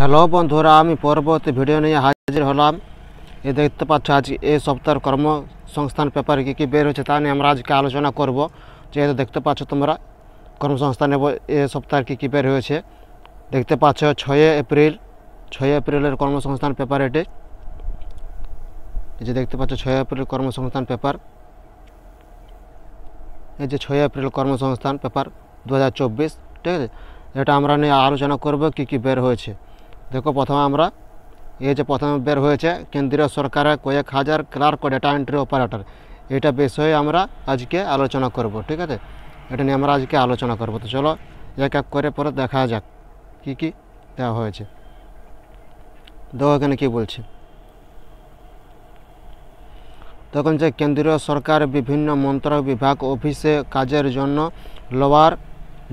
hello বন্ধুরা আমি পরবর্তী ভিডিও নিয়ে হাজির হলাম এ দেখতে পাচ্ছ আজ এই সপ্তাহের কর্মসংস্থান পেপারে কী কী বের হয়েছে তা নিয়ে আমরা আজকে আলোচনা করব যেহেতু দেখতে পাচ্ছ তোমরা কর্মসংস্থান কর্মসংস্থানে এ সপ্তাহের কী কী বের হয়েছে দেখতে পাচ্ছ ছয় এপ্রিল ছয় এপ্রিলের কর্মসংস্থান পেপার এটি এই যে দেখতে পাচ্ছ ছয় এপ্রিল কর্মসংস্থান পেপার এই যে ছয় এপ্রিল কর্মসংস্থান পেপার দু ঠিক আছে এটা আমরা নিয়ে আলোচনা করব কী কী বের হয়েছে দেখো প্রথমে আমরা এই যে প্রথমে বের হয়েছে কেন্দ্রীয় সরকারের কয়েক হাজার ক্লার্ক ডেটা এন্ট্রি অপারেটর এটা বিষয়ে আমরা আজকে আলোচনা করব ঠিক আছে এটা নিয়ে আমরা আজকে আলোচনা করব তো চলো এক এক করে পরে দেখা যাক কি কি দেওয়া হয়েছে দেখো এখানে কী বলছে তখন যে কেন্দ্রীয় সরকার বিভিন্ন মন্ত্রক বিভাগ অফিসে কাজের জন্য lower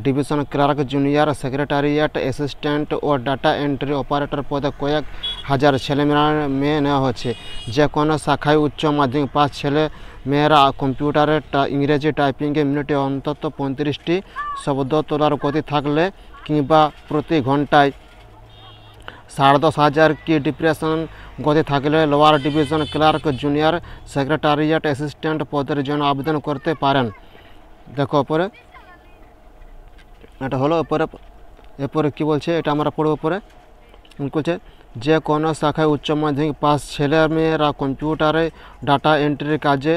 division clerk junior secretariat assistant ও ডাটা এন্ট্রি অপারেটর পদে কয়েক হাজার ছেলেমেয়েরা মেয়ে নেওয়া হচ্ছে যে কোনো শাখায় উচ্চ মাধ্যমিক পাশ ছেলে মেয়েরা কম্পিউটারে ইংরেজি টাইপিংয়ে মিনিটে অন্তত পঁয়ত্রিশটি শব্দ তোলার গতি থাকলে কিংবা প্রতি ঘন্টায় সাড়ে দশ হাজার কি ডিপ্রেশন গতি থাকলে lower division clerk junior secretariat assistant পদের জন্য আবেদন করতে পারেন দেখো পরে এটা হলো এরপরে এরপরে কী বলছে এটা আমরা পড়ব পরে বলছে যে কোনো শাখায় উচ্চ মাধ্যমিক পাস ছেলে মেয়েরা কম্পিউটারে ডাটা এন্ট্রির কাজে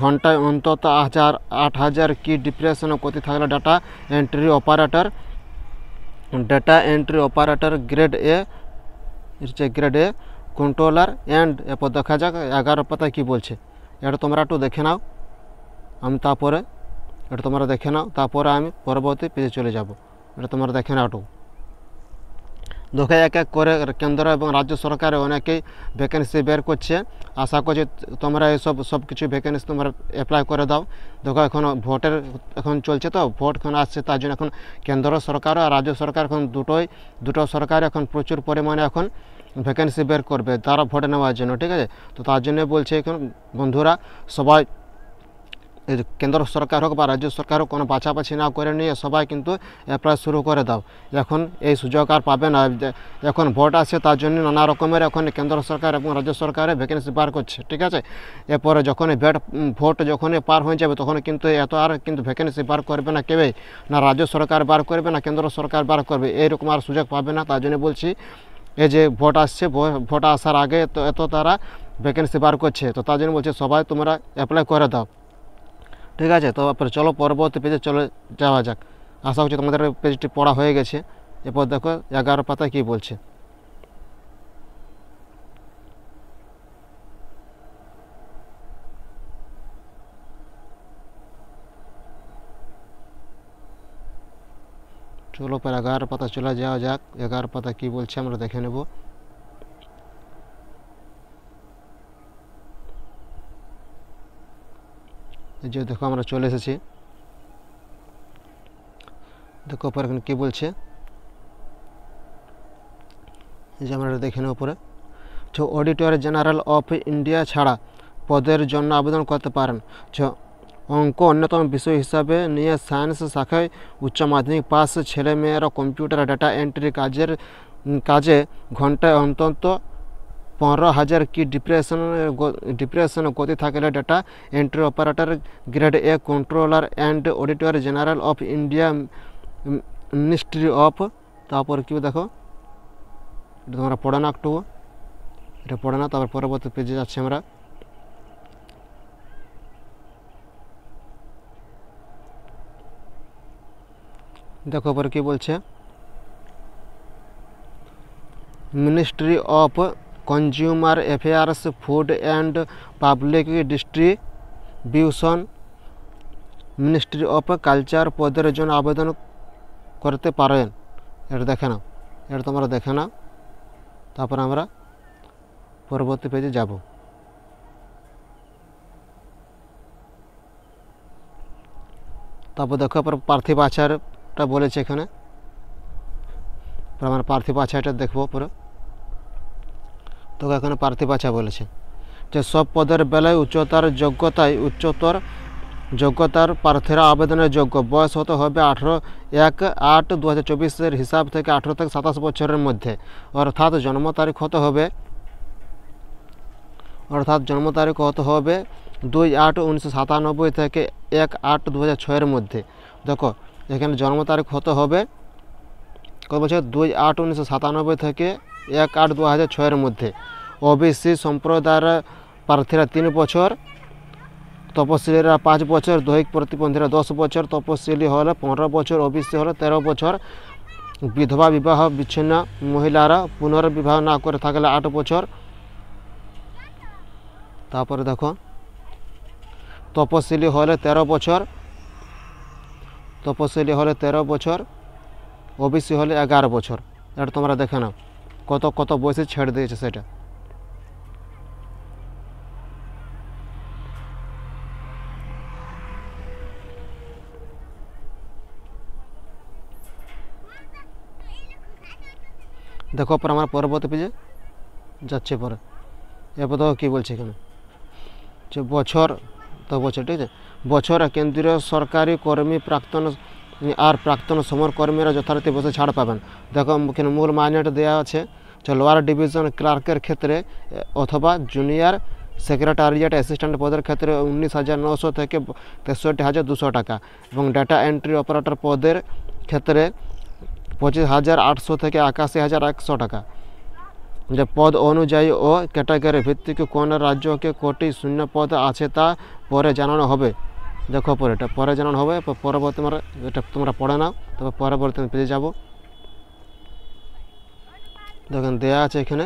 ঘন্টায় অন্তত হাজার আট হাজার কি ডিপ্রেশন গতি থাকলে data entry operator data entry operator grade A হচ্ছে গ্রেড এ কন্ট্রোলার অ্যান্ড এরপর দেখা যাক এগারো পাতায় কী বলছে এটা তোমরা একটু দেখে নাও আমি তারপরে এটা তোমরা দেখে নাও তারপরে আমি পরবর্তী পেজে চলে যাব এটা তোমরা দেখে নাও দেখে এক এক করে কেন্দ্র এবং রাজ্য সরকারে অনেকেই ভ্যাকেন্সি বের করছে আশা করছি তোমরা এসব সব কিছু ভ্যাকেন্সি তোমরা অ্যাপ্লাই করে দাও দেখো এখন ভোটের এখন চলছে তো ভোট এখন আসছে তার জন্য এখন কেন্দ্র সরকার আর রাজ্য সরকার এখন দুটোই দুটো সরকার এখন প্রচুর পরিমাণে এখন ভ্যাকেন্সি বের করবে তারা ভোটে নেওয়ার জন্য ঠিক আছে তো তার জন্য বলছে এখন বন্ধুরা সবাই কেন্দ্র সরকার হোক বা রাজ্য সরকার হোক কোনো পাছাপাছি না করে নিয়ে সবাই কিন্তু অ্যাপ্লাই শুরু করে দাও এখন এই সুযোগ আর পাবে না এখন ভোট আসে তার জন্য নানা রকমের এখন কেন্দ্র সরকার এবং রাজ্য সরকারের ভ্যাকেন্সি বার করছে ঠিক আছে এরপরে যখন ভেট ভোট যখনই পার হয়ে যাবে তখন কিন্তু এত আর কিন্তু ভ্যাকেন্সি বার করবে না কেবে না রাজ্য সরকার বার করবে না কেন্দ্র সরকার বার করবে এইরকম আর সুযোগ পাবে না তার জন্য বলছি এই যে ভোট আসছে ভোট আসার আগে তো এত তারা ভ্যাকেন্সি বার করছে তো তার জন্য বলছে সবাই তোমরা অ্যাপ্লাই করে দাও ঠিক আছে তো তারপরে চলো পরবর্তী পেজে চলে যাওয়া যাক আশা করছি তোমাদের পেজটি পড়া হয়ে গেছে এরপর দেখো এগারো পাতায় কি বলছে চলো পর এগারো পাতা চলে যাওয়া যাক এগারো পাতা কি বলছে আমরা দেখে নেবো যে দেখো আমরা চলে এসেছি দেখো ওপরে এখন কী বলছে যে আমরা দেখে নেব ওপরে ছ অডিটর জেনারেল অফ ইন্ডিয়া ছাড়া পদের জন্য আবেদন করতে পারেন ছ অঙ্ক অন্যতম বিষয় হিসাবে নিয়ে সায়েন্স শাখায় উচ্চ মাধ্যমিক পাস ছেলেমেয়েরা কম্পিউটার ডাটা এন্ট্রি কাজের কাজে ঘন্টায় অন্তত পনেরো হাজার কি ডিপ্রেশন ডিপ্রেশন গতি থাকলে data entry operator grade A controller and auditor general of India ministry of তারপর কি দেখো এটা তোমরা পড়ে না একটু এটা পড়ে না তারপর পরবর্তী পেজে যাচ্ছি আমরা দেখো পরে কি বলছে ministry of consumer affairs food and public distribution ministry of culture পদের জন্য আবেদন করতে পারেন এটা দেখে নাও এটা তোমরা দেখে নাও তারপর আমরা পরবর্তী পেজে যাব তারপর দেখো পার্থিব আচারটা বলেছে এখানে আমার পার্থিব আচারটা দেখবো পুরো তোকে এখানে প্রার্থী পাছা বলেছে যে সব পদের বেলায় উচ্চতার যোগ্যতায় উচ্চতর যোগ্যতার প্রার্থীরা আবেদনের যোগ্য বয়স হতে হবে আঠেরো এক আট দু হাজার হিসাব থেকে আঠেরো থেকে সাতাশ বছরের মধ্যে অর্থাৎ জন্ম তারিখ হতে হবে অর্থাৎ জন্ম তারিখ হতে হবে দুই আট উনিশশো সাতানব্বই থেকে এক আট দু ছয়ের মধ্যে দেখো এখানে জন্ম তারিখ হতে হবে কত বছর দুই আট উনিশশো সাতানব্বই থেকে এক আট দু হাজার ছয়ের মধ্যে ওবিসি সম্প্রদায়ের প্রার্থীরা তিন বছর তপশিলীরা পাঁচ বছর দৈহিক প্রতিবন্ধীরা দশ বছর তপশিলি হলে পনেরো বছর ওবিসি হলে তেরো বছর বিধবা বিবাহ বিচ্ছিন্ন মহিলারা পুনর্বিবাহ না করে থাকলে আট বছর তারপরে দেখো তপশিলি হলে তেরো বছর তপশিলি হলে তেরো বছর ওবিসি হলে এগারো বছর এটা তোমরা দেখে নাও कत कत बस छेड़ दिए से देखो पर हमारे पर्वत पीजे जाच्छे पर एपर देखो कि बोल तो बछर ठीक है बछर केंद्रीय सरकारी कर्मी प्रातन আর প্রাক্তন সমরকর্মীরা যথারীতি বসে ছাড় পাবেন দেখো মূল মাইনেটা দেওয়া আছে যে লোয়ার ডিভিশন ক্লার্কের ক্ষেত্রে অথবা জুনিয়র সেক্রেটারিয়েট অ্যাসিস্ট্যান্ট পদের ক্ষেত্রে উনিশ হাজার নশো থেকে তেষট্টি হাজার দুশো টাকা এবং ডাটা এন্ট্রি অপারেটর পদের ক্ষেত্রে পঁচিশ হাজার আটশো থেকে একাশি হাজার একশো টাকা যে পদ অনুযায়ী ও ক্যাটাগরি ভিত্তিক কোন রাজ্যকে কোটি শূন্য পদ আছে তা পরে জানানো হবে দেখো পরেটা পর্যাজন হবে পর পরবর্তীতে তোমরা যেটা তোমরা পড়েনা তোমরা পরবর্তীতে পেয়ে যাবে দেখুন দেয়া আছে এখানে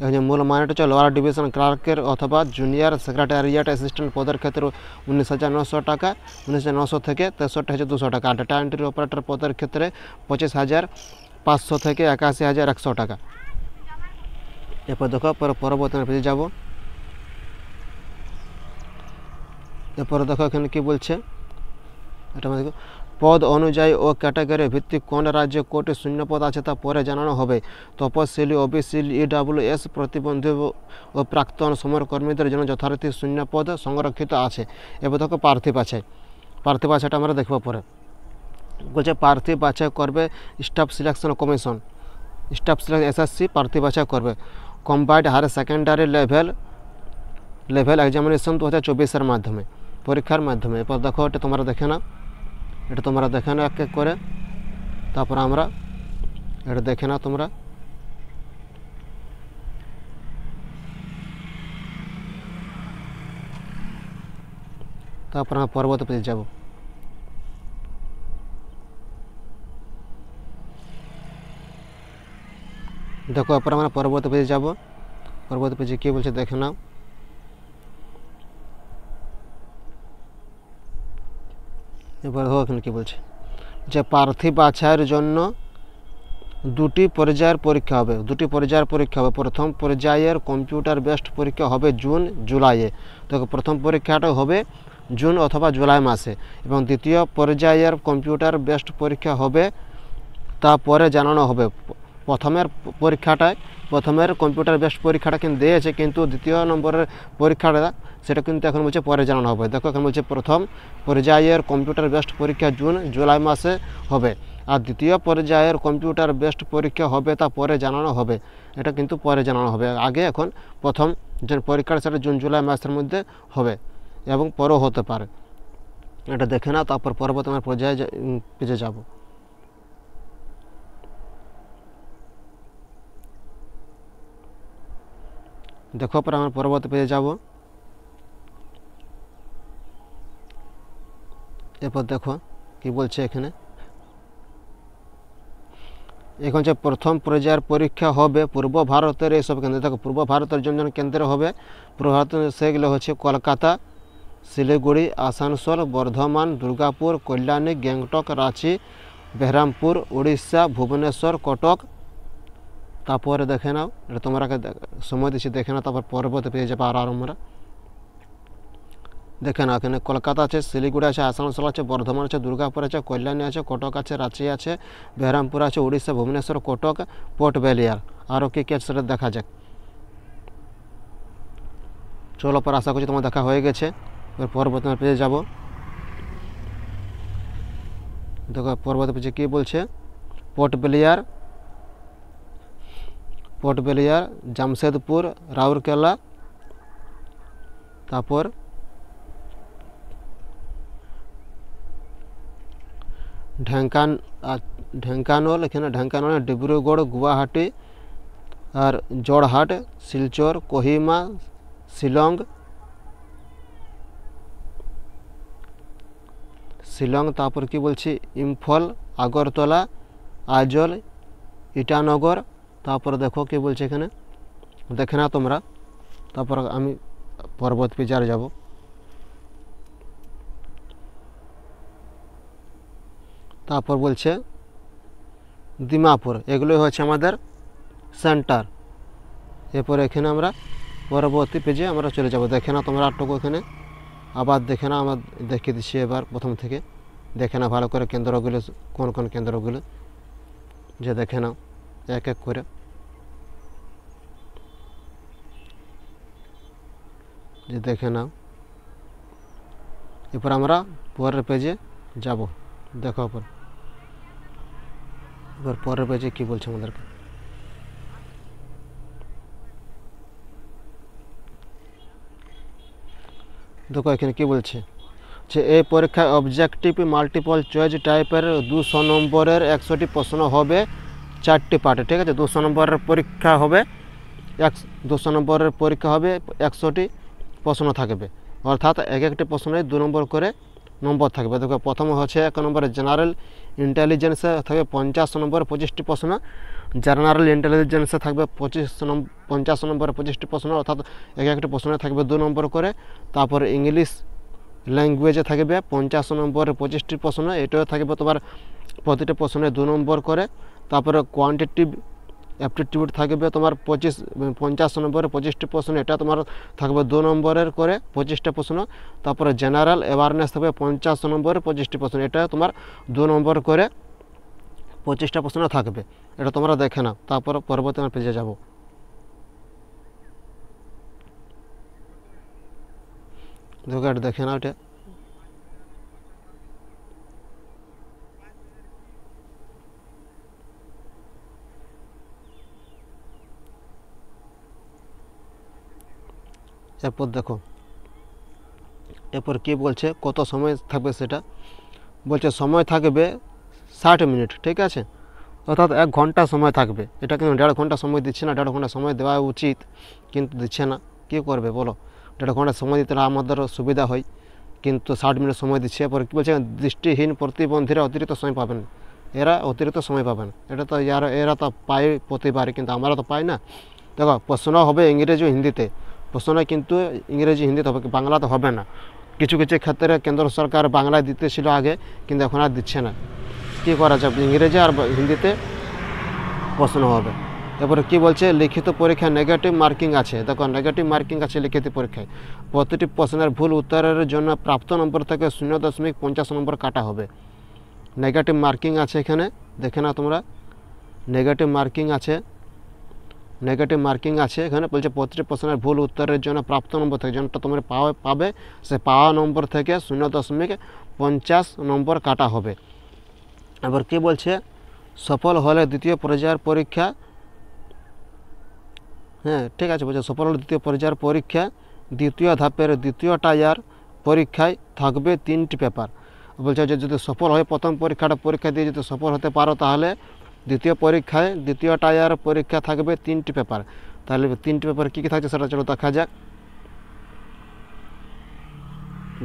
এখানে মূল মানটা হলো লায়ার ডিবিশন ক্লারকার অথবা জুনিয়র সেক্রেটারি বা অ্যাসিস্ট্যান্ট পদর ক্ষেত্রে 19900 টাকা 19900 থেকে 66200 টাকা ডেটা এন্ট্রি অপারেটর পদর ক্ষেত্রে 25500 থেকে 81100 টাকা এরপর দেখো পর পরিবর্তন পেয়ে যাব এরপরে দেখো এখানে কি বলছে এটা পদ অনুযায়ী ও ক্যাটাগরি ভিত্তিক কোন রাজ্যে কোটি শূন্যপদ আছে তা পরে জানানো হবে তপশিলি ওবিসিল এস প্রতিবন্ধী ও প্রাক্তন সমরকর্মীদের জন্য যথারীতি শূন্যপদ সংরক্ষিত আছে এবার দেখো প্রার্থী বাছাই প্রার্থী এটা আমরা দেখব পরে বলছে পার্থী বাছাই করবে staff selection commission staff selection SSC পার্থী বাছাই করবে combined higher secondary level level examination দু হাজার চব্বিশের মাধ্যমে परीक्षार माध्यम एपर देखो ये तुम्हारा देखे ना ये तुम्हारा देखे ना एक एक तपर हमारे देखे ना तुम्हारा तपर हाँ पर्वत पे जाब देखो अपरा पर्वत पे जाब पर्वत पे किए बोलते देखे ना এবার হোক কি বলছে যে পার্থিব বাছাইয়ের জন্য দুটি পর্যায়ের পরীক্ষা হবে দুটি পর্যায়ের পরীক্ষা হবে প্রথম পর্যায়ের কম্পিউটার বেস্ট পরীক্ষা হবে জুন জুলাইয়ে তো প্রথম পরীক্ষাটা হবে জুন অথবা জুলাই মাসে এবং দ্বিতীয় পর্যায়ের কম্পিউটার বেস্ট পরীক্ষা হবে তারপরে জানানো হবে প্রথমের পরীক্ষাটায় প্রথমের কম্পিউটার বেস্ট পরীক্ষাটা কিন্তু দিয়েছে কিন্তু দ্বিতীয় নম্বরের পরীক্ষাটা সেটা কিন্তু এখন বলছে পরে জানানো হবে দেখো এখন বলছে প্রথম পর্যায়ের কম্পিউটার বেস্ট পরীক্ষা জুন জুলাই মাসে হবে আর দ্বিতীয় পর্যায়ের কম্পিউটার বেস্ট পরীক্ষা হবে তা পরে জানানো হবে এটা কিন্তু পরে জানানো হবে আগে এখন প্রথম যে পরীক্ষাটা সেটা জুন জুলাই মাসের মধ্যে হবে এবং পরও হতে পারে এটা দেখে না তারপর পরবর্তী আমার পর্যায়ে পেজে যাবো দেখো পরে আমরা পর্বত পেয়ে যাব এরপর দেখো কি বলছে এখানে এখন যে প্রথম পর্যায়ের পরীক্ষা হবে পূর্ব ভারতের এইসব কেন্দ্র দেখো পূর্ব ভারতের জন্য কেন্দ্র হবে পূর্ব ভারতের সেগুলো হচ্ছে কলকাতা শিলিগুড়ি আসানসোল বর্ধমান দুর্গাপুর কল্যাণী গ্যাংটক রাঁচি বেহরামপুর উড়িষ্যা ভুবনেশ্বর কটক তারপরে দেখে নাও এটা তোমরা সময় দিচ্ছি দেখে নাও তারপর পরবর্তী পেয়ে যাবে আর আমরা দেখে নাও এখানে কলকাতা আছে শিলিগুড়ি আছে আসানসোল আছে বর্ধমান আছে দুর্গাপুর আছে কল্যাণী আছে কটক আছে রাঁচি আছে বেহরামপুর আছে উড়িষ্যা ভুবনেশ্বর কটক পোর্ট বেলিয়ার আরও কী কী আছে সেটা দেখা যাক চলো পর আশা করছি তোমার দেখা হয়ে গেছে এবার পরবর্তী পেয়ে যাব দেখো পরবর্তী পেয়েছে কী বলছে পোর্ট বেলিয়ার পোর্টবেলিয়ার জামশেদপুর রাউরকেলা তারপর ঢেঙ্কান ঢেঙ্কানল এখানে ঢেঙ্কানল ডিব্রুগড় গুয়াহাটি আর জড়হাট শিলচর কোহিমা শিলং শিলং তারপর কি বলছি ইম্ফল আগরতলা আজল ইটানগর তারপরে দেখো কে বলছে এখানে দেখে না তোমরা তারপর আমি পর্বত পিজার যাব তারপর বলছে দিমাপুর এগুলোই হচ্ছে আমাদের সেন্টার এরপর এখানে আমরা পরবর্তী পেজে আমরা চলে যাব দেখে না তোমরা আটটুকু এখানে আবার দেখে না আমার দেখিয়ে দিচ্ছি এবার প্রথম থেকে দেখে না ভালো করে কেন্দ্রগুলো কোন কোন কেন্দ্রগুলো যে দেখে না এক এক করে যে দেখে নাও এরপর আমরা পরের পেজে যাব দেখো এরপর এবার পরের পেজে কী বলছে আমাদেরকে দেখো এখানে কী বলছে যে এই পরীক্ষায় অবজেক্টিভ মাল্টিপল চয়েস টাইপের দুশো নম্বরের একশোটি প্রশ্ন হবে চারটি পার্টে ঠিক আছে দুশো নম্বরের পরীক্ষা হবে এক দুশো নম্বরের পরীক্ষা হবে একশোটি প্রশ্ন থাকবে অর্থাৎ এক একটি প্রশ্নে দু নম্বর করে নম্বর থাকবে দেখো প্রথম হচ্ছে এক নম্বরে জেনারেল ইন্টেলিজেন্সে থাকবে পঞ্চাশ নম্বর পঁচিশটি প্রশ্ন জেনারেল ইন্টেলিজেন্সে থাকবে পঁচিশ নম্বর পঞ্চাশ নম্বরে পঁচিশটি প্রশ্ন অর্থাৎ এক একটা প্রশ্নে থাকবে দু নম্বর করে তারপর ইংলিশ ল্যাঙ্গুয়েজে থাকবে পঞ্চাশ নম্বরে পঁচিশটি প্রশ্ন এটাও থাকবে তোমার প্রতিটি প্রশ্নে দু নম্বর করে তারপরে কোয়ান্টিটিভ অ্যাপটিটিউড থাকবে তোমার পঁচিশ পঞ্চাশ নম্বরের পঁচিশটি প্রশ্ন এটা তোমার থাকবে দু নম্বরের করে পঁচিশটা প্রশ্ন তারপরে জেনারেল অ্যাওয়ারনেস থাকবে পঞ্চাশ নম্বরের পঁচিশটি প্রশ্ন এটা তোমার দু নম্বর করে পঁচিশটা প্রশ্ন থাকবে এটা তোমরা দেখে না তারপর পরবর্তী আমার পেজে যাবো দেখে না এটা তারপর দেখো এরপর কি বলছে কত সময় থাকবে সেটা বলছে সময় থাকবে ষাট মিনিট ঠিক আছে অর্থাৎ এক ঘন্টা সময় থাকবে এটা কিন্তু দেড় ঘন্টা সময় দিচ্ছে না দেড় ঘন্টা সময় দেওয়া উচিত কিন্তু দিচ্ছে না কি করবে বলো দেড় ঘন্টা সময় দিতে আমাদের সুবিধা হয় কিন্তু ষাট মিনিট সময় দিচ্ছে এরপর কী বলছে দৃষ্টিহীন প্রতিবন্ধীরা অতিরিক্ত সময় পাবেন এরা অতিরিক্ত সময় পাবেন এটা তো এরা তো পায় প্রতিবারে কিন্তু আমরা তো পাই না দেখো প্রশ্ন হবে ইংরেজি ও হিন্দিতে ঘোষণা কিন্তু ইংরেজি হিন্দিতে হবে বাংলাতে হবে না কিছু কিছু ক্ষেত্রে কেন্দ্র সরকার বাংলায় দিতেছিল আগে কিন্তু এখন আর দিচ্ছে না কী করা যাবে ইংরেজি আর হিন্দিতে প্রশ্ন হবে তারপরে কি বলছে লিখিত পরীক্ষা নেগেটিভ মার্কিং আছে দেখো নেগেটিভ মার্কিং আছে লিখিত পরীক্ষায় প্রতিটি প্রশ্নের ভুল উত্তরের জন্য প্রাপ্ত নম্বর থেকে শূন্য দশমিক পঞ্চাশ নম্বর কাটা হবে নেগেটিভ মার্কিং আছে এখানে দেখে না তোমরা নেগেটিভ মার্কিং আছে নেগেটিভ মার্কিং আছে এখানে বলছে প্রতিটি প্রশ্নের ভুল উত্তরের জন্য প্রাপ্ত নম্বর থেকে যেটা তোমরা পাওয়া পাবে সে পাওয়া নম্বর থেকে শূন্য দশমিক পঞ্চাশ নম্বর কাটা হবে আবার কি বলছে সফল হলে দ্বিতীয় পর্যায়ের পরীক্ষা হ্যাঁ ঠিক আছে বলছে সফল হলে দ্বিতীয় পর্যায়ের পরীক্ষা দ্বিতীয় ধাপের দ্বিতীয় টায়ার পরীক্ষায় থাকবে তিনটি পেপার বলছে যে যদি সফল হয় প্রথম পরীক্ষাটা পরীক্ষা দিয়ে যদি সফল হতে পারো তাহলে দ্বিতীয় পরীক্ষায় দ্বিতীয় টায়ার পরীক্ষা থাকবে তিনটি পেপার তাহলে তিনটি পেপার কী কী থাকছে সেটা চলো দেখা যাক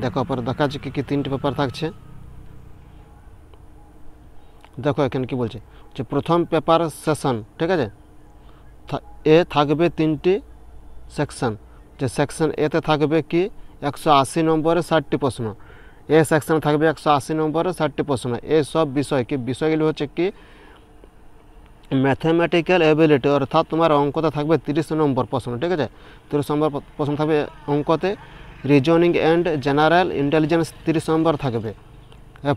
দেখো পরে দেখা যাচ্ছে কী কী তিনটি পেপার থাকছে দেখো এখানে কি বলছে যে প্রথম পেপার সেশন ঠিক আছে এ থাকবে তিনটি সেকশন যে সেকশন এতে থাকবে কি একশো আশি নম্বরে ষাটটি প্রশ্ন এ সেকশনে থাকবে একশো আশি নম্বরে ষাটটি প্রশ্ন এসব বিষয় কি বিষয়গুলি হচ্ছে কি ম্যাথামেটিক্যাল অ্যাবিলিটি অর্থাৎ তোমার অঙ্কতে থাকবে তিরিশ নম্বর প্রশ্ন ঠিক আছে তিরিশ নম্বর প্রশ্ন থাকবে অঙ্কতে রিজনিং অ্যান্ড জেনারেল ইন্টেলিজেন্স তিরিশ নম্বর থাকবে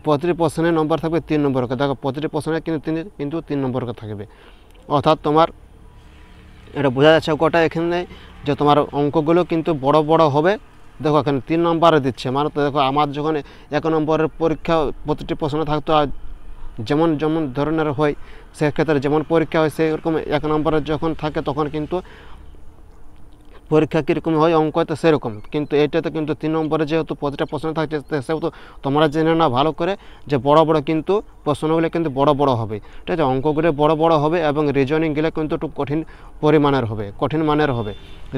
প্রতিটি প্রশ্নের নম্বর থাকবে তিন নম্বর দেখো প্রতিটি প্রশ্নে কিন্তু তিন কিন্তু তিন নম্বর থাকবে অর্থাৎ তোমার এটা বোঝা যাচ্ছে কটা এখানে যে তোমার অঙ্কগুলো কিন্তু বড় বড় হবে দেখো এখানে তিন নম্বরে দিচ্ছে মানে তো দেখো আমার যখন এক নম্বরের পরীক্ষা প্রতিটি প্রশ্ন থাকতো যেমন যেমন ধরনের হয় সেক্ষেত্রে যেমন পরীক্ষা হয় সেই রকম এক নম্বরের যখন থাকে তখন কিন্তু পরীক্ষা কীরকম হয় অঙ্ক তো সেরকম কিন্তু এটাতে কিন্তু তিন নম্বরে যেহেতু প্রতিটা প্রশ্ন থাকছে সেহেতু তোমরা জেনে না ভালো করে যে বড় বড় কিন্তু প্রশ্নগুলো কিন্তু বড় বড় হবে ঠিক আছে অঙ্কগুলো বড় বড় হবে এবং রিজনিংগুলো কিন্তু একটু কঠিন পরিমাণের হবে কঠিন মানের হবে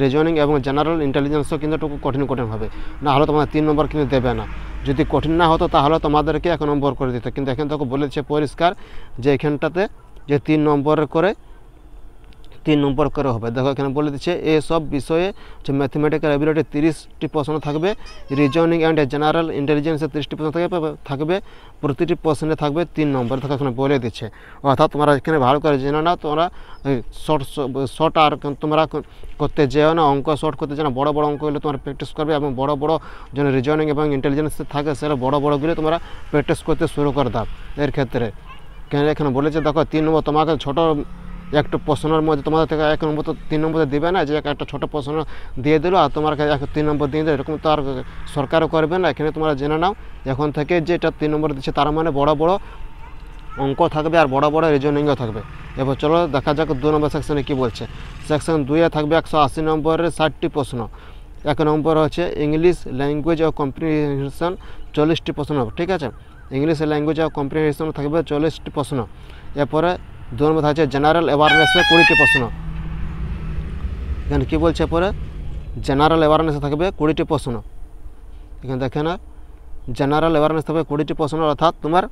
রিজনিং এবং জেনারেল ইন্টেলিজেন্সও কিন্তু একটু কঠিন কঠিন হবে না হলে তোমাদের তিন নম্বর কিন্তু দেবে না যদি কঠিন না হতো তাহলে তোমাদেরকে এক নম্বর করে দিত কিন্তু এখান থেকে বলেছে পরিষ্কার যে এখানটাতে যে তিন নম্বরের করে তিন নম্বর করে হবে দেখো এখানে বলে দিচ্ছে এসব বিষয়ে যে ম্যাথমেটিক্যাল অ্যাবিলিটি তিরিশটি প্রশ্ন থাকবে রিজনিং অ্যান্ড জেনারেল ইন্টেলিজেন্সে তিরিশটি প্রশ্ন থাকবে থাকবে প্রতিটি প্রশ্নে থাকবে তিন নম্বর দেখো এখানে বলে দিচ্ছে অর্থাৎ তোমরা এখানে ভালো করে জেনে না তোমরা শর্ট শর্ট আর তোমরা করতে যেও না অঙ্ক শর্ট করতে যেও না বড় বড় অঙ্ক তোমরা প্র্যাকটিস করবে এবং বড় বড় যেন রিজনিং এবং ইন্টেলিজেন্স থাকে সেটা বড় বড়োগুলো তোমরা প্র্যাকটিস করতে শুরু করে দাও এর ক্ষেত্রে কেন এখানে বলেছে দেখো তিন নম্বর তোমাকে ছোটো একটু প্রশ্নের মধ্যে তোমাদের থেকে এক নম্বর তো তিন নম্বর দেবে না যে একটা ছোটো প্রশ্ন দিয়ে দিল আর তোমার এক তিন নম্বর দিয়ে দিল এরকম তো আর সরকারও করবে না এখানে তোমরা জেনে নাও এখন থেকে এটা তিন নম্বর দিচ্ছে তার মানে বড় বড় অঙ্ক থাকবে আর বড় বড় রিজনিংও থাকবে এবার চলো দেখা যাক দু নম্বর সেকশনে কী বলছে সেকশন দুইয়ে থাকবে একশো আশি নম্বরের ষাটটি প্রশ্ন এক নম্বর হচ্ছে ইংলিশ ল্যাঙ্গুয়েজ ও কম্পিটিশন চল্লিশটি প্রশ্ন ঠিক আছে ইংলিশ ল্যাঙ্গুয়েজ আর কম্পিটিশন থাকবে চল্লিশটি প্রশ্ন এরপরে দু নম্বর থাকছে জেনারেল অ্যাওয়ারনেসে কুড়িটি প্রশ্ন এখানে কী বলছে এরপরে জেনারেল অ্যাওয়ারনেসে থাকবে কুড়িটি প্রশ্ন এখানে দেখে না জেনারেল অ্যাওয়ারনেস থাকবে কুড়িটি প্রশ্ন অর্থাৎ তোমার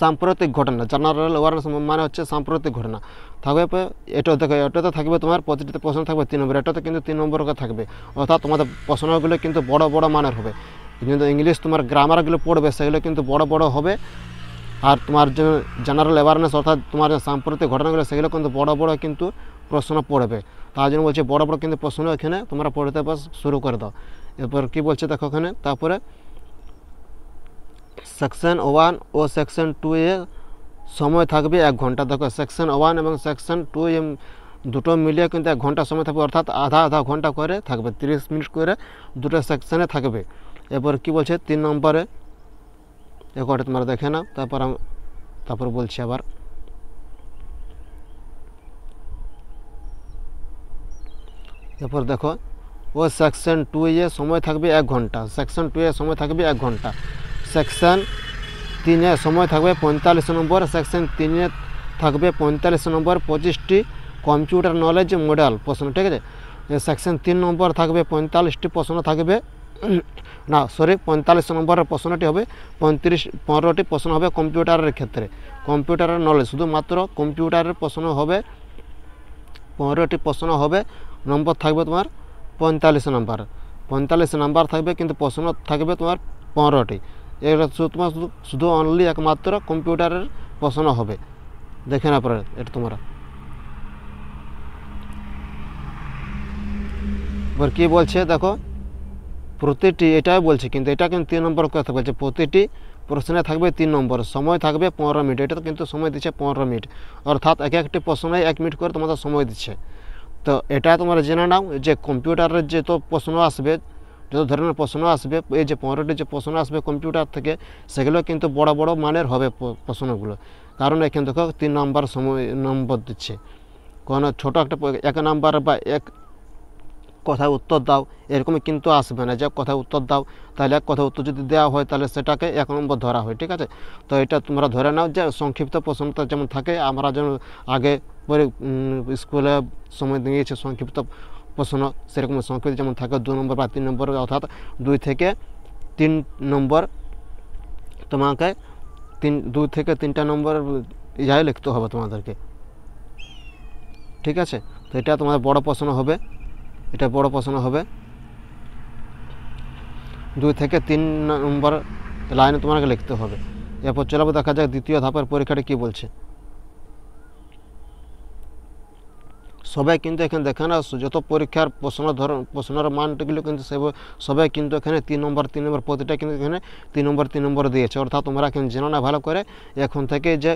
সাম্প্রতিক ঘটনা জেনারেল অ্যাওয়ারনেস মানে হচ্ছে সাম্প্রতিক ঘটনা থাকবে এটা দেখো এটাতে থাকবে তোমার প্রতিটিতে প্রশ্ন থাকবে তিন নম্বর এটাতে কিন্তু তিন নম্বরকে থাকবে অর্থাৎ তোমাদের প্রশ্নগুলো কিন্তু বড় বড় মানের হবে কিন্তু ইংলিশ তোমার গ্রামারগুলো পড়বে সেগুলো কিন্তু বড় বড় হবে আর তোমার যে জেনারেল অ্যাওয়ারনেস অর্থাৎ তোমার যে সাম্প্রতিক ঘটনাগুলো সেগুলো কিন্তু বড় বড় কিন্তু প্রশ্ন পড়বে তার জন্য বলছে বড় বড় কিন্তু প্রশ্ন এখানে তোমরা পড়তে পাস শুরু করে দাও এরপর কী বলছে দেখো ওখানে তারপরে সেকশন ওয়ান ও সেকশন টু এ সময় থাকবে এক ঘন্টা দেখো সেকশন ওয়ান এবং সেকশন টু এম দুটো মিলিয়ে কিন্তু এক ঘন্টা সময় থাকবে অর্থাৎ আধা আধা ঘন্টা করে থাকবে তিরিশ মিনিট করে দুটো সেকশানে থাকবে এরপর কি বলছে তিন নম্বরে রেকর্ডে তোমরা দেখে না তারপর তারপর বলছি আবার এরপর দেখো ও সেকশন টু এ সময় থাকবে এক ঘন্টা সেকশন টু এ সময় থাকবে এক ঘন্টা সেকশন তিনে সময় থাকবে পঁয়তাল্লিশ নম্বর সেকশন তিনে থাকবে পঁয়তাল্লিশ নম্বর পঁচিশটি কম্পিউটার নলেজ মডেল প্রশ্ন ঠিক আছে সেকশন তিন নম্বর থাকবে পঁয়তাল্লিশটি প্রশ্ন থাকবে না সরি পঁয়তাল্লিশ নম্বরের প্রশ্নটি হবে পঁয়ত্রিশ পনেরোটি প্রশ্ন হবে কম্পিউটারের ক্ষেত্রে কম্পিউটারের নলেজ শুধুমাত্র কম্পিউটারের প্রশ্ন হবে পনেরোটি প্রশ্ন হবে নম্বর থাকবে তোমার পঁয়তাল্লিশ নম্বর পঁয়তাল্লিশ নম্বর থাকবে কিন্তু প্রশ্ন থাকবে তোমার পনেরোটি এটা শুধু তোমার শুধু অনলি একমাত্র কম্পিউটারের প্রশ্ন হবে দেখে না পরে এটা তোমার এবার কী বলছে দেখো প্রতিটি এটাই বলছে কিন্তু এটা কিন্তু তিন নম্বর কথা বলছে প্রতিটি প্রশ্নে থাকবে তিন নম্বর সময় থাকবে পনেরো মিনিট এটা কিন্তু সময় দিচ্ছে পনেরো মিনিট অর্থাৎ এক একটি প্রশ্নে এক মিনিট করে তোমাদের সময় দিচ্ছে তো এটা তোমরা জেনে নাও যে কম্পিউটারের যে তো প্রশ্ন আসবে যত ধরনের প্রশ্ন আসবে এই যে পনেরোটি যে প্রশ্ন আসবে কম্পিউটার থেকে সেগুলো কিন্তু বড় বড় মানের হবে প্রশ্নগুলো কারণ এখানে দেখো তিন নম্বর সময় নম্বর দিচ্ছে কোনো ছোটো একটা এক নম্বর বা এক কথায় উত্তর দাও এরকমই কিন্তু আসবে না যে কথায় উত্তর দাও তাহলে কথা উত্তর যদি দেওয়া হয় তাহলে সেটাকে এক নম্বর ধরা হয় ঠিক আছে তো এটা তোমরা ধরে নাও যে সংক্ষিপ্ত প্রশ্নটা যেমন থাকে আমরা যেমন আগে স্কুলে সময় দিয়েছে সংক্ষিপ্ত প্রশ্ন সেরকম সংক্ষিপ্ত যেমন থাকে দু নম্বর বা তিন নম্বর অর্থাৎ দুই থেকে তিন নম্বর তোমাকে তিন দুই থেকে তিনটা নম্বর যাই ইয়ে লিখতে হবে তোমাদেরকে ঠিক আছে তো এটা তোমাদের বড় প্রশ্ন হবে এটা বড় প্রশ্ন হবে দুই থেকে তিন নম্বর লাইনে তোমাকে লিখতে হবে এরপর চলাবো দেখা যাক দ্বিতীয় ধাপের পরীক্ষাটি কি বলছে সবাই কিন্তু এখানে দেখে না যত পরীক্ষার প্রশ্ন ধর প্রশ্নের মানগুলো কিন্তু সবাই কিন্তু এখানে তিন নম্বর তিন নম্বর প্রতিটা কিন্তু এখানে তিন নম্বর তিন নম্বর দিয়েছে অর্থাৎ তোমরা এখন জেনে না ভালো করে এখন থেকে যে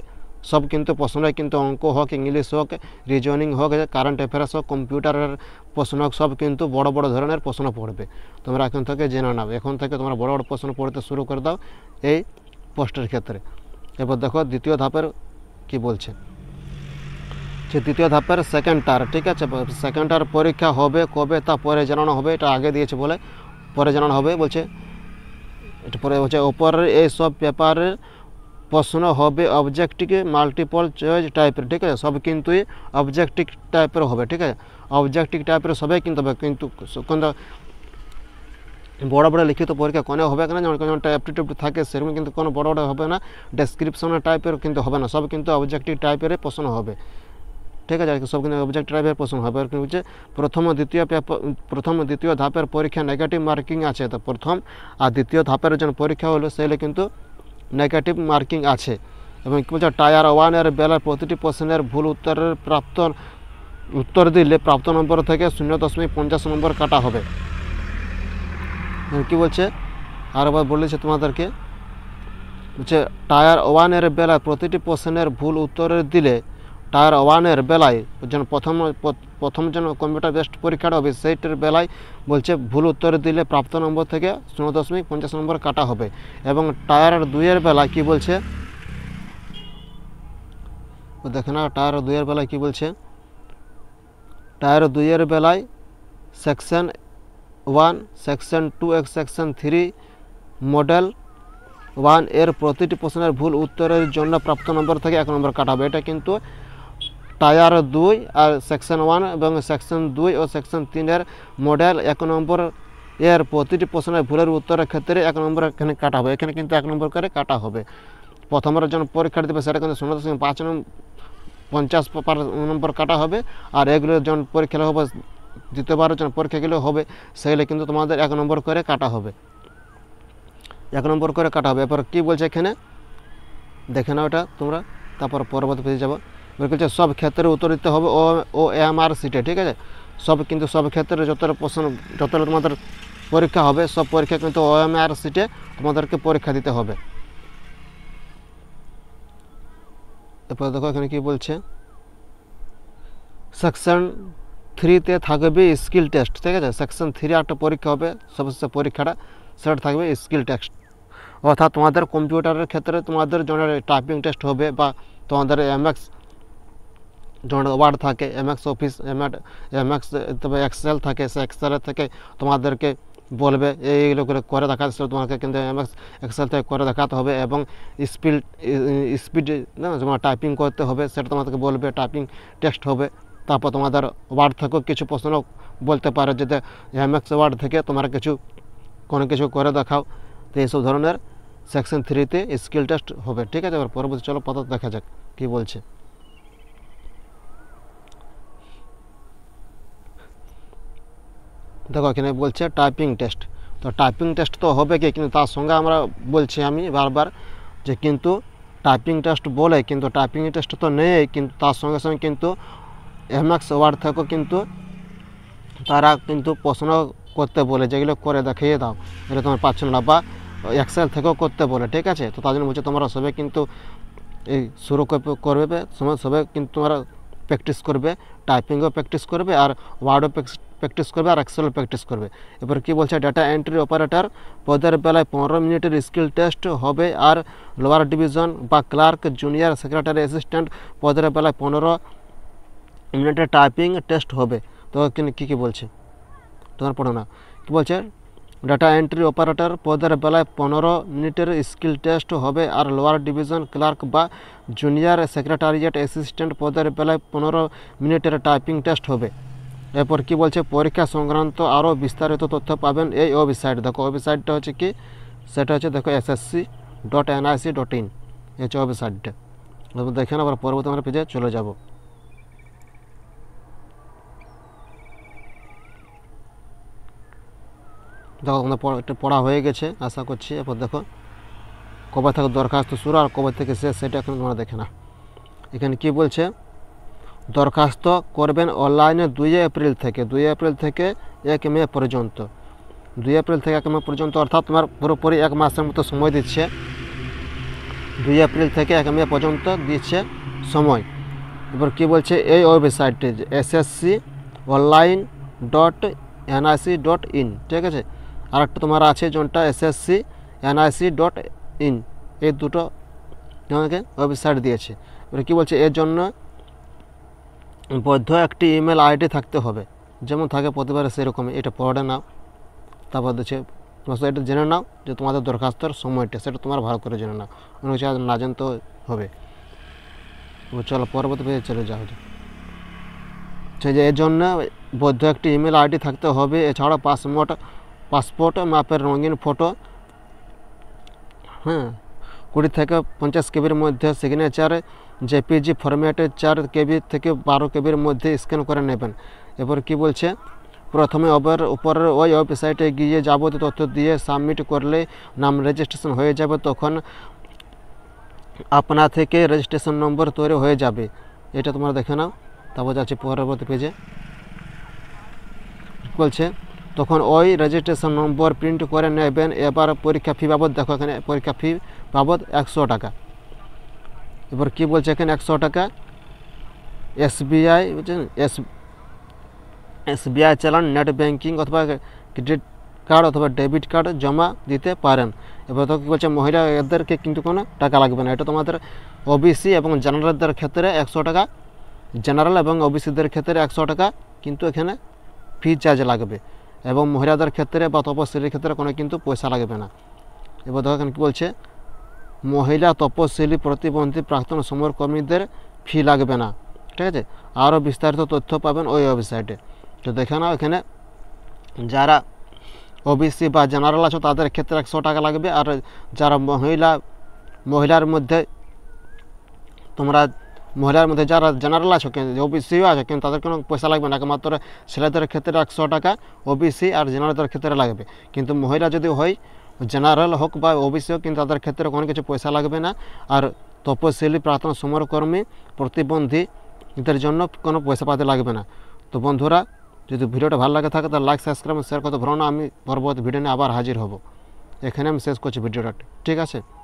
সব কিন্তু প্রশ্ন কিন্তু অঙ্ক হোক ইংলিশ হোক রিজনিং হোক কারেন্ট অ্যাফেয়ার্স হোক কম্পিউটারের প্রশ্ন হোক সব কিন্তু বড় বড় ধরনের প্রশ্ন পড়বে তোমরা এখন থেকে জেনে নাও এখন থেকে তোমরা বড় বড় প্রশ্ন পড়তে শুরু করে দাও এই পোস্টের ক্ষেত্রে এবার দেখো দ্বিতীয় ধাপের কি বলছে যে দ্বিতীয় ধাপের সেকেন্ড টার ঠিক আছে সেকেন্ড টার পরীক্ষা হবে কবে তা পরে জানানো হবে এটা আগে দিয়েছে বলে পরে জানানো হবে বলছে এটা পরে বলছে ওপরের এই সব পেপারের প্রশ্ন হবে অবজেক্টিভ মাল্টিপল চয়েস টাইপের ঠিক আছে সব কিন্তু অবজেক্টিভ টাইপের হবে ঠিক আছে অবজেক্টিভ টাইপের সবাই কিন্তু হবে কিন্তু কিন্তু বড় বড় লিখিত পরীক্ষা কোনো হবে না যেমন যেমন অ্যাপটিটিউড থাকে সেরকম কিন্তু কোনো বড় বড় হবে না ডেসক্রিপশনের টাইপের কিন্তু হবে না সব কিন্তু অবজেক্টিভ টাইপের প্রশ্ন হবে ঠিক আছে সব কিন্তু অবজেক্ট টাইপের প্রশ্ন হবে আর কি হচ্ছে প্রথম দ্বিতীয় প্রথম দ্বিতীয় ধাপের পরীক্ষা নেগেটিভ মার্কিং আছে তো প্রথম আর দ্বিতীয় ধাপের যেন পরীক্ষা হলো সেগুলো কিন্তু নেগেটিভ মার্কিং আছে এবং কী বলছে টায়ার ওয়ানের বেলার প্রতিটি প্রশ্নের ভুল উত্তরের প্রাপ্ত উত্তর দিলে প্রাপ্ত নম্বর থেকে শূন্য দশমিক পঞ্চাশ নম্বর কাটা হবে কী বলছে আরেকবার বলেছে তোমাদেরকে বলছে টায়ার ওয়ানের বেলার প্রতিটি প্রশ্নের ভুল উত্তরের দিলে টায়ার ওয়ানের বেলায় যেন প্রথম প্রথম যেন কম্পিউটার বেস্ট পরীক্ষাটা হবে সেইটার বেলায় বলছে ভুল উত্তর দিলে প্রাপ্ত নম্বর থেকে শূন্য দশমিক পঞ্চাশ নম্বর কাটা হবে এবং টায়ার দুইয়ের বেলায় কি বলছে দেখে না টায়ার দুইয়ের বেলায় কি বলছে টায়ার দুইয়ের বেলায় সেকশন ওয়ান সেকশন টু এক সেকশন থ্রি মডেল ওয়ান এর প্রতিটি প্রশ্নের ভুল উত্তরের জন্য প্রাপ্ত নম্বর থেকে এক নম্বর কাটাবে এটা কিন্তু টায়ার দুই আর সেকশন ওয়ান এবং সেকশন দুই ও সেকশন তিনের মডেল এক নম্বর এর প্রতিটি প্রশ্নের ভুলের উত্তরের ক্ষেত্রে এক নম্বর এখানে কাটা হবে এখানে কিন্তু এক নম্বর করে কাটা হবে প্রথমের যখন পরীক্ষা দেবে সেটা কিন্তু শূন্য দশমিক পাঁচ নম্বর পঞ্চাশ নম্বর কাটা হবে আর এগুলো যখন পরীক্ষা হবে দ্বিতীয়বার যখন পরীক্ষাগুলো হবে সেগুলো কিন্তু তোমাদের এক নম্বর করে কাটা হবে এক নম্বর করে কাটা হবে এরপর কী বলছে এখানে দেখে নাও এটা তোমরা তারপর পরবর্তী পেয়ে যাবো বলছে সব ক্ষেত্রে উত্তরিত হবে ও ও এম আর সিটে ঠিক আছে সব কিন্তু সব ক্ষেত্রে যতটা পছন্দ যতটা তোমাদের পরীক্ষা হবে সব পরীক্ষা কিন্তু ও এম আর সিটে তোমাদেরকে পরীক্ষা দিতে হবে এরপর দেখো এখানে কি বলছে সেকশন থ্রিতে থাকবে স্কিল টেস্ট ঠিক আছে সেকশন থ্রি একটা পরীক্ষা হবে সবশেষে পরীক্ষাটা সেটা থাকবে স্কিল টেস্ট অর্থাৎ তোমাদের কম্পিউটারের ক্ষেত্রে তোমাদের জন্য টাইপিং টেস্ট হবে বা তোমাদের এম এক্স ধরনের ওয়ার্ড থাকে এমএক্স অফিস এমএক্স তবে এক্সেল থাকে সে এক্সেলের থেকে তোমাদেরকে বলবে এইগুলো করে করে দেখাতে তোমাকে কিন্তু এমএক্স এক্সেল থেকে করে দেখাতে হবে এবং স্পিড স্পিড তোমার টাইপিং করতে হবে সেটা তোমাদেরকে বলবে টাইপিং টেক্সট হবে তারপর তোমাদের ওয়ার্ড থেকেও কিছু প্রশ্ন বলতে পারে যেতে এমএক্স ওয়ার্ড থেকে তোমার কিছু কোনো কিছু করে দেখাও তো এইসব ধরনের সেকশন থ্রিতে স্কিল টেস্ট হবে ঠিক আছে এবার পরবর্তী চলো পথ দেখা যাক কী বলছে দেখো এখানে বলছে টাইপিং টেস্ট তো টাইপিং টেস্ট তো হবে কি কিন্তু তার সঙ্গে আমরা বলছি আমি বারবার যে কিন্তু টাইপিং টেস্ট বলে কিন্তু টাইপিং টেস্ট তো নেই কিন্তু তার সঙ্গে সঙ্গে কিন্তু এমএক্স ওয়ার্ড থেকেও কিন্তু তারা কিন্তু প্রশ্ন করতে বলে যেগুলো করে দেখিয়ে দাও এটা তোমার পাচ্ছ না বা এক্সেল থেকেও করতে বলে ঠিক আছে তো তার জন্য বলছে তোমরা সবে কিন্তু এই শুরু করবে সবাই সবে কিন্তু তোমরা প্র্যাকটিস করবে টাইপিংও প্র্যাকটিস করবে আর ওয়ার্ডও প্র্যাকটিস করবে আর এক্সেল প্র্যাকটিস করবে এবার কি বলছে ডাটা এন্ট্রি অপারেটর পদের বেলায় পনেরো মিনিটের স্কিল টেস্ট হবে আর লোয়ার ডিভিশন বা ক্লার্ক জুনিয়র সেক্রেটারি অ্যাসিস্ট্যান্ট পদের বেলায় পনেরো মিনিটের টাইপিং টেস্ট হবে তো কী কী বলছে তোমার পড়ো না কী বলছে ডাটা এন্ট্রি অপারেটর পদের বেলায় পনেরো মিনিটের স্কিল টেস্ট হবে আর লোয়ার ডিভিশন ক্লার্ক বা জুনিয়র সেক্রেটারিয়েট অ্যাসিস্ট্যান্ট পদের বেলায় পনেরো মিনিটের টাইপিং টেস্ট হবে এরপর কি বলছে পরীক্ষা সংক্রান্ত আরও বিস্তারিত তথ্য পাবেন এই ওয়েবসাইট দেখো ওয়েবসাইটটা হচ্ছে কি সেটা হচ্ছে দেখো SSC dot NIC dot in এই হচ্ছে ওয়েবসাইটটা দেখেন আবার পরবর্তী আমরা পেজে চলে যাব দেখো আমাদের পড়া হয়ে গেছে আশা করছি এরপর দেখো কবে থেকে দরখাস্ত শুরু আর কবে থেকে শেষ সেটা এখন তোমরা দেখে না এখানে কি বলছে দরখাস্ত করবেন অনলাইনে দুই এপ্রিল থেকে দুই এপ্রিল থেকে এক মে পর্যন্ত দুই এপ্রিল থেকে এক মে পর্যন্ত অর্থাৎ তোমার পুরোপুরি এক মাসের মতো সময় দিচ্ছে দুই এপ্রিল থেকে এক মে পর্যন্ত দিচ্ছে সময় এবার কী বলছে এই ওয়েবসাইটটি SSC online dot NIC dot in ঠিক আছে আরেকটা তোমার আছে যেটা এসএসসি এনআইসি ডট ইন এই দুটো তোমাকে ওয়েবসাইট দিয়েছে এবার কী বলছে এর জন্য বৈধ একটি ইমেল আইডি থাকতে হবে যেমন থাকে প্রতিবারে সেরকম এটা পড়ে নাও তারপর হচ্ছে তোমার এটা জেনে নাও যে তোমাদের দরখাস্তর সময়টা সেটা তোমার ভালো করে জেনে নাও মনে হচ্ছে না জানতে হবে চলো পরবর্তী পেয়ে চলে যাও আচ্ছা, যে এর জন্য বৈধ একটি ইমেল আইডি থাকতে হবে এছাড়া পাসপোর্ট পাসপোর্ট মাপের রঙিন ফটো হ্যাঁ কুড়ি থেকে পঞ্চাশ কেবির মধ্যে সিগনেচার জেপিজি ফরম্যাটে চার কেবি থেকে বারো কেবির মধ্যে স্ক্যান করে নেবেন এবার কি বলছে প্রথমে ওবের উপরের ওই ওয়েবসাইটে গিয়ে যাবতীয় তথ্য দিয়ে সাবমিট করলে নাম রেজিস্ট্রেশন হয়ে যাবে তখন আপনা থেকে রেজিস্ট্রেশন নম্বর তৈরি হয়ে যাবে এটা তোমরা দেখে নাও তারপর যাচ্ছি পরবর্তী পেজে বলছে তখন ওই রেজিস্ট্রেশন নম্বর প্রিন্ট করে নেবেন এবার পরীক্ষা ফি বাবদ দেখো এখানে পরীক্ষা ফি বাবদ একশো টাকা এবার কি বলছে এখানে একশো টাকা এসবিআই বুঝছেন S SBI challan net banking অথবা ক্রেডিট কার্ড অথবা ডেবিট কার্ড জমা দিতে পারেন এবার তো কী বলছে মহিলা এদেরকে কিন্তু কোনো টাকা লাগবে না এটা তোমাদের ওবিসি এবং জেনারেলদের ক্ষেত্রে একশো টাকা জেনারেল এবং ওবিসিদের ক্ষেত্রে একশো টাকা কিন্তু এখানে ফি চার্জ লাগবে এবং মহিলাদের ক্ষেত্রে বা তপশ্রীর ক্ষেত্রে কোনো কিন্তু পয়সা লাগবে না এবার দেখো এখানে কী বলছে মহিলা তপশিলি প্রতিবন্ধী প্রাক্তন সমরকর্মীদের ফি লাগবে না ঠিক আছে আরও বিস্তারিত তথ্য পাবেন ওই ওয়েবসাইটে তো দেখে নাও এখানে যারা ওবিসি বা জেনারেল আছে তাদের ক্ষেত্রে একশো টাকা লাগবে আর যারা মহিলা মহিলার মধ্যে তোমরা মহিলার মধ্যে যারা জেনারেল আছো ওবিসিও আছে কিন্তু তাদের কোনো পয়সা লাগবে না একমাত্র ছেলেদের ক্ষেত্রে একশো টাকা ওবিসি আর জেনারেলদের ক্ষেত্রে লাগবে কিন্তু মহিলা যদি হয় জেনারেল হোক বা ওবিসি হোক কিন্তু তাদের ক্ষেত্রে কোনো কিছু পয়সা লাগবে না আর তপশিলি প্রার্থনা সমরকর্মী প্রতিবন্ধীদের জন্য কোনো পয়সা পাতে লাগবে না তো বন্ধুরা যদি ভিডিওটা ভালো লাগে থাকে তাহলে লাইক সাবস্ক্রাইব শেয়ার করতে ভ্রমণ আমি পরবর্তী ভিডিও নিয়ে আবার হাজির হব এখানে আমি শেষ করছি ভিডিওটা ঠিক আছে